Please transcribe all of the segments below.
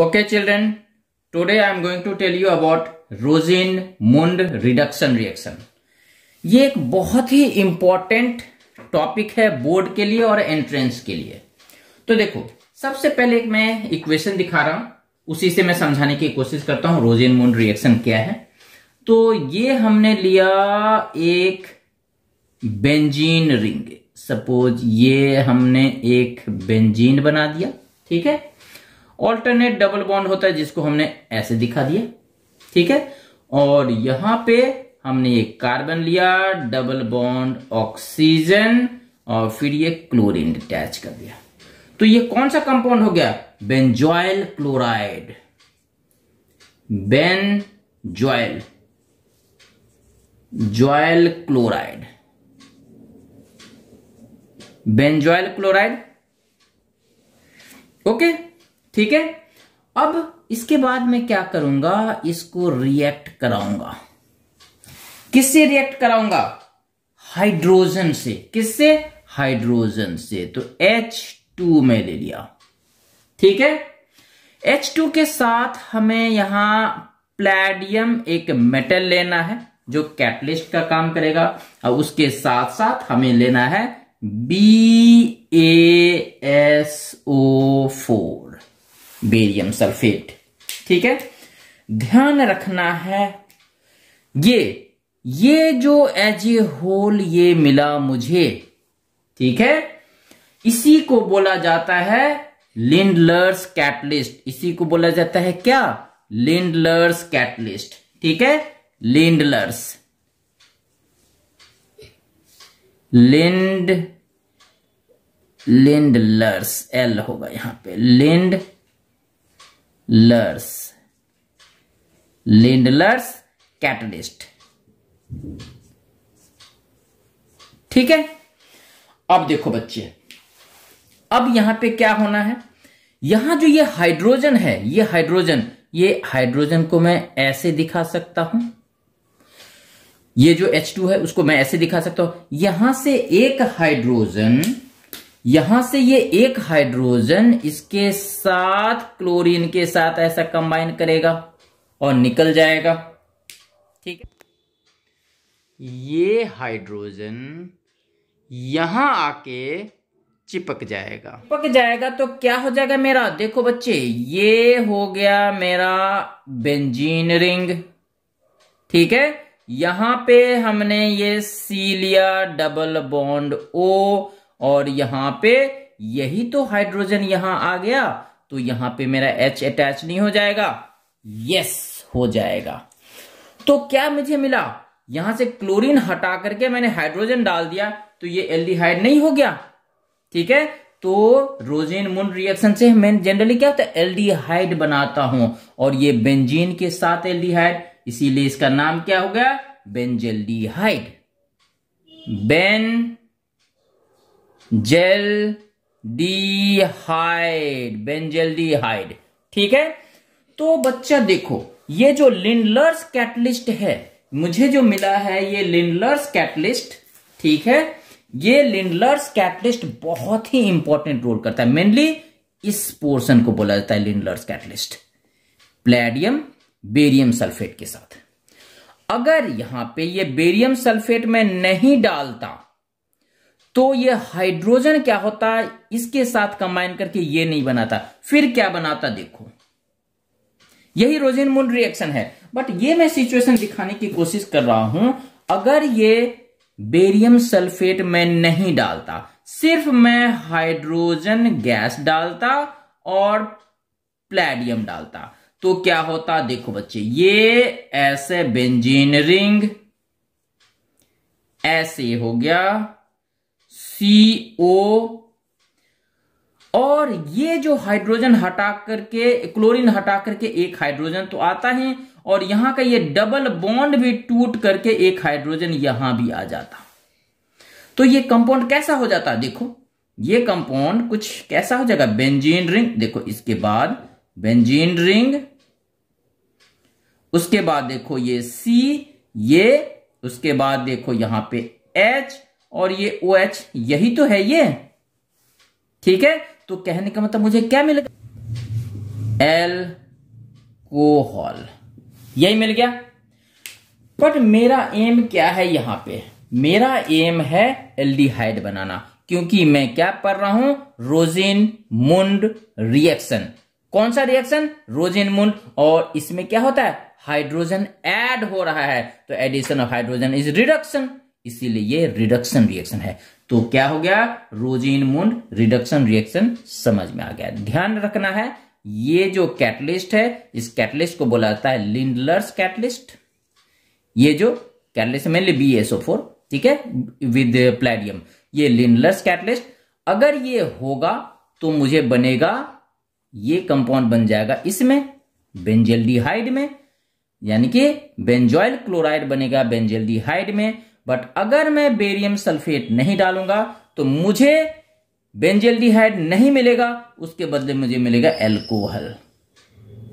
okay children today I am going to tell you about Rosenmund reduction reaction ये एक बहुत ही important topic है board के लिए और एंट्रेंस के लिए तो देखो सबसे पहले एक मैं इक्वेशन दिखा रहा हूं उसी से मैं समझाने की कोशिश करता हूं रोजिन मुंड रिएक्शन क्या है तो ये हमने लिया एक बेंजीन रिंग सपोज ये हमने एक बेंजीन बना दिया ठीक है ऑल्टरनेट डबल बॉन्ड होता है जिसको हमने ऐसे दिखा दिया ठीक है और यहां पे हमने ये कार्बन लिया डबल बॉन्ड ऑक्सीजन और फिर ये क्लोरीन अटैच कर दिया तो ये कौन सा कंपाउंड हो गया बेंजॉयल क्लोराइड बेंजॉयल ज्वाइल क्लोराइड बेंजॉयल क्लोराइड ओके ठीक है अब इसके बाद मैं क्या करूंगा इसको रिएक्ट कराऊंगा किससे रिएक्ट कराऊंगा हाइड्रोजन से किससे हाइड्रोजन से तो H2 में ले लिया ठीक है H2 के साथ हमें यहां प्लेडियम एक मेटल लेना है जो कैटलिस्ट का काम करेगा और उसके साथ साथ हमें लेना है BaSO4 बेरियम सल्फेट ठीक है ध्यान रखना है ये ये जो एज ए होल ये मिला मुझे ठीक है इसी को बोला जाता है लिंडलर्स कैटलिस्ट इसी को बोला जाता है क्या लिंडलर्स कैटलिस्ट ठीक है लिंडलर्स लिंड लिंडलर्स एल होगा यहां पे लिंड लर्स लिंडलर्स कैटलिस्ट ठीक है अब देखो बच्चे अब यहां पे क्या होना है यहां जो ये हाइड्रोजन है ये हाइड्रोजन ये हाइड्रोजन को मैं ऐसे दिखा सकता हूं ये जो H2 है उसको मैं ऐसे दिखा सकता हूं यहां से एक हाइड्रोजन यहां से ये एक हाइड्रोजन इसके साथ क्लोरीन के साथ ऐसा कंबाइन करेगा और निकल जाएगा ठीक है ये हाइड्रोजन यहां आके चिपक जाएगा चिपक जाएगा तो क्या हो जाएगा मेरा देखो बच्चे ये हो गया मेरा बेंजीन रिंग ठीक है यहां पे हमने ये सी लिया डबल बॉन्ड ओ और यहां पे यही तो हाइड्रोजन यहां आ गया तो यहां पे मेरा एच अटैच नहीं हो जाएगा यस हो जाएगा तो क्या मुझे मिला यहां से क्लोरीन हटा करके मैंने हाइड्रोजन डाल दिया तो ये एल्डिहाइड नहीं हो गया ठीक है तो रोजेन मुन रिएक्शन से मैं जनरली क्या होता है एल्डिहाइड बनाता हूं और ये बेंजीन के साथ एल्डिहाइड इसीलिए इसका नाम क्या हो गया benzaldehyde benzaldehyde benzaldehyde ठीक है तो बच्चा देखो ये जो लिंडलर्स कैटलिस्ट है मुझे जो मिला है ये लिंडलर्स कैटलिस्ट ठीक है ये लिंडलर्स कैटलिस्ट बहुत ही इंपॉर्टेंट रोल करता है मेनली इस पोर्शन को बोला जाता है Lindlar's catalyst palladium barium sulphate के साथ अगर यहां पे ये बेरियम सल्फेट में नहीं डालता तो ये हाइड्रोजन क्या होता है इसके साथ कंबाइन करके ये नहीं बनाता फिर क्या बनाता देखो यही रोजेन मूल रिएक्शन है बट ये मैं सिचुएशन दिखाने की कोशिश कर रहा हूं अगर ये बेरियम सल्फेट में नहीं डालता सिर्फ मैं हाइड्रोजन गैस डालता और प्लेडियम डालता तो क्या होता देखो बच्चे ये ऐसे बेंजीन रिंग ऐसे हो गया सी ओ और ये जो हाइड्रोजन हटा करके क्लोरीन हटा करके एक हाइड्रोजन तो आता है और यहां का ये डबल बॉन्ड भी टूट करके एक हाइड्रोजन यहां भी आ जाता तो ये कंपाउंड कैसा हो जाता देखो ये कंपाउंड कुछ कैसा हो जाएगा बेंजीन रिंग देखो इसके बाद बेंजीन रिंग उसके बाद देखो ये सी ये उसके बाद देखो यहां पे एच और ये ओ OH, एच यही तो है ये ठीक है तो कहने का मतलब मुझे क्या मिल गया एल्कोहल यही मिल गया बट मेरा एम क्या है यहां पे मेरा एम है एल्डिहाइड बनाना क्योंकि मैं क्या पढ़ रहा हूं रोजिन मुंड रिएक्शन कौन सा रिएक्शन रोजिन मुंड और इसमें क्या होता है हाइड्रोजन ऐड हो रहा है तो addition of hydrogen is reduction इसीलिए ये रिडक्शन रिएक्शन है तो क्या हो गया रोजिन मुंड रिडक्शन रिएक्शन समझ में आ गया ध्यान रखना है ये जो कैटलिस्ट है इस कैटलिस्ट को बोला जाता है लिंडलर्स कैटलिस्ट ये जो catalyst mainly B SO four ठीक है विद प्लेडियम ये लिंडलर्स कैटलिस्ट अगर ये होगा तो मुझे बनेगा ये कंपाउंड बन जाएगा इसमें बेंजल में यानी कि बेंजॉइल क्लोराइड बनेगा बेंजल में बट अगर मैं बेरियम सल्फेट नहीं डालूंगा तो मुझे बेंजेल्डिहाइड नहीं मिलेगा उसके बदले मुझे मिलेगा एल्कोहल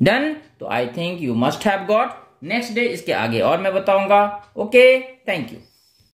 डन तो I think you must have got next day इसके आगे और मैं बताऊंगा ओके थैंक यू